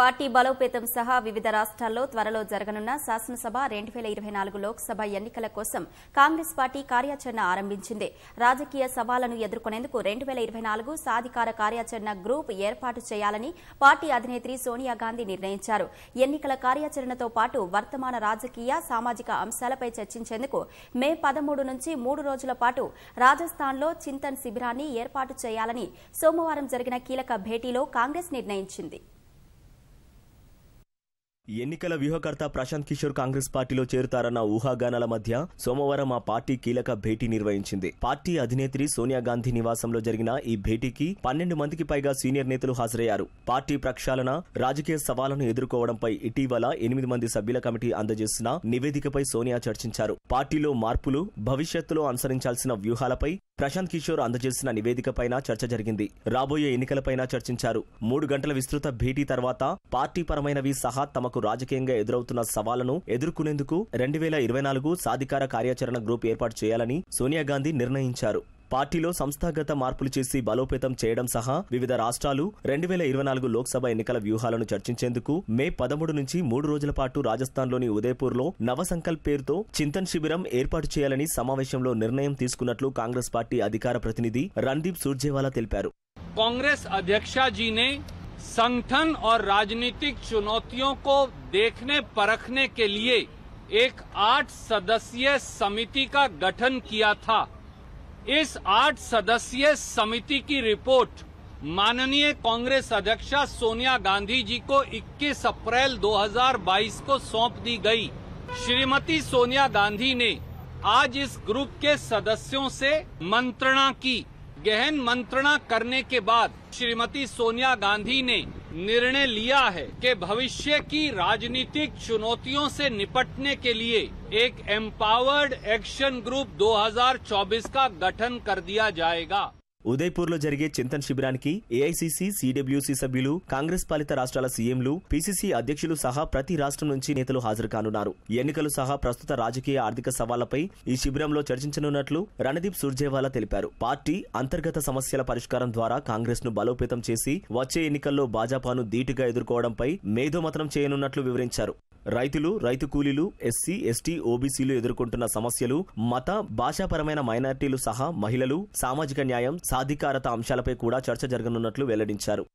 party బలోపేతం సహా వివిధ రాష్ట్రాల్లో త్వరలో జరగనున్న శాసనసభ రెండు పేల ఇరవై నాలుగు లోక్సభ ఎన్నికల కోసం కాంగ్రెస్ పార్టీ కార్యాచరణ ఆరంభించింది రాజకీయ సవాళ్లను ఎదుర్కొనేందుకు రెండు వేల ఇరవై నాలుగు సాధికార కార్యాచరణ గ్రూప్ ఏర్పాటు చేయాలని పార్టీ అధినేత్రి సోనియా గాంధీ నిర్ణయించారు ఎన్నికల కార్యాచరణతో పాటు వర్తమాన రాజకీయ సామాజిక అంశాలపై చర్చించేందుకు మే పదమూడు నుంచి మూడు రోజుల పాటు రాజస్థాన్లో చింతన్ శిబిరాన్ని ఏర్పాటు చేయాలని సోమవారం జరిగిన కీలక భేటీలో కాంగ్రెస్ నిర్ణయించింది ఎన్నికల వ్యూహకర్త ప్రశాంత్ కిషోర్ కాంగ్రెస్ పార్టీలో చేరుతారన్న ఊహాగానాల మధ్య సోమవారం ఆ పార్టీ కీలక భేటీ నిర్వహించింది పార్టీ అధినేత్రి సోనియా గాంధీ నివాసంలో జరిగిన ఈ భేటీకి పన్నెండు మందికి పైగా సీనియర్ నేతలు హాజరయ్యారు పార్టీ ప్రక్షాళన రాజకీయ సవాళ్లను ఎదుర్కోవడంపై ఇటీవల ఎనిమిది మంది సభ్యుల కమిటీ అందజేసిన నివేదికపై సోనియా చర్చించారు పార్టీలో మార్పులు భవిష్యత్తులో అనుసరించాల్సిన వ్యూహాలపై ప్రశాంత్ కిషోర్ అందజేసిన నివేదికపైన చర్చ జరిగింది రాబోయే ఎన్నికలపైన చర్చించారు మూడు గంటల విస్తృత భేటీ తర్వాత పార్టీ పరమైనవి సహా తమకు రాజకీయంగా ఎదురవుతున్న సవాళ్లను ఎదుర్కొనేందుకు రెండు వేల ఇరవై నాలుగు సాధికార కార్యాచరణ గ్రూప్ ఏర్పాటు చేయాలని సోనియా గాంధీ నిర్ణయించారు పార్టీలో సంస్థాగత మార్పులు చేసి బలోపేతం చేయడం సహా వివిధ రాష్ట్రాలు రెండు వేల ఇరవై నాలుగు లోక్సభ ఎన్నికల వ్యూహాలను చర్చించేందుకు మే పదమూడు నుంచి మూడు రోజుల పాటు రాజస్థాన్లోని ఉదయపూర్లో నవసంకల్ప్ పేరుతో చింతన్ శిబిరం ఏర్పాటు చేయాలని సమావేశంలో నిర్ణయం తీసుకున్నట్లు కాంగ్రెస్ పార్టీ అధికార ప్రతినిధి రణదీప్ సూర్జేవాలా తెలిపారు కాంగ్రెస్ అధ్యక్షజీనే जी ने రాజనీతిక చునౌతీయో పరఖనే चुनौतियों को देखने परखने గఠన్ लिए इस आठ सदस्यीय समिति की रिपोर्ट माननीय कांग्रेस अध्यक्षा सोनिया गांधी जी को 21 अप्रैल 2022 को सौंप दी गई श्रीमती सोनिया गांधी ने आज इस ग्रुप के सदस्यों से मंत्रणा की गहन मंत्रणा करने के बाद श्रीमती सोनिया गांधी ने निर्णय लिया है कि भविष्य की राजनीतिक चुनौतियों से निपटने के लिए एक एम्पावर्ड एक्शन ग्रुप 2024 का गठन कर दिया जाएगा ఉదయపూర్లో జరిగే చింతన్ శిబిరానికి ఏఐసీసీ సీడబ్ల్యూసీ సభ్యులు కాంగ్రెస్ పాలిత రాష్ట్రాల సీఎంలు పీసీసీ అధ్యక్షులు సహా ప్రతి రాష్ట్రం నుంచి నేతలు హాజరు కానున్నారు ఎన్నికలు సహా ప్రస్తుత రాజకీయ ఆర్థిక సవాళ్లపై ఈ శిబిరంలో చర్చించనున్నట్లు రణదీప్ సుర్జేవాలా తెలిపారు పార్టీ అంతర్గత సమస్యల పరిష్కారం ద్వారా కాంగ్రెస్ ను బలోపేతం చేసి వచ్చే ఎన్నికల్లో భాజపాను ధీటుగా ఎదుర్కోవడంపై మేధోమతనం చేయనున్నట్లు వివరించారు రైతులు రైతు కూలీలు ఎస్సీ ఎస్టీ ఓబీసీలు ఎదుర్కొంటున్న సమస్యలు మత భాషాపరమైన మైనార్టీలు సహా మహిళలు సామాజిక న్యాయం సాధికారత అంశాలపై కూడా చర్చ జరగనున్నట్లు వెల్లడించారు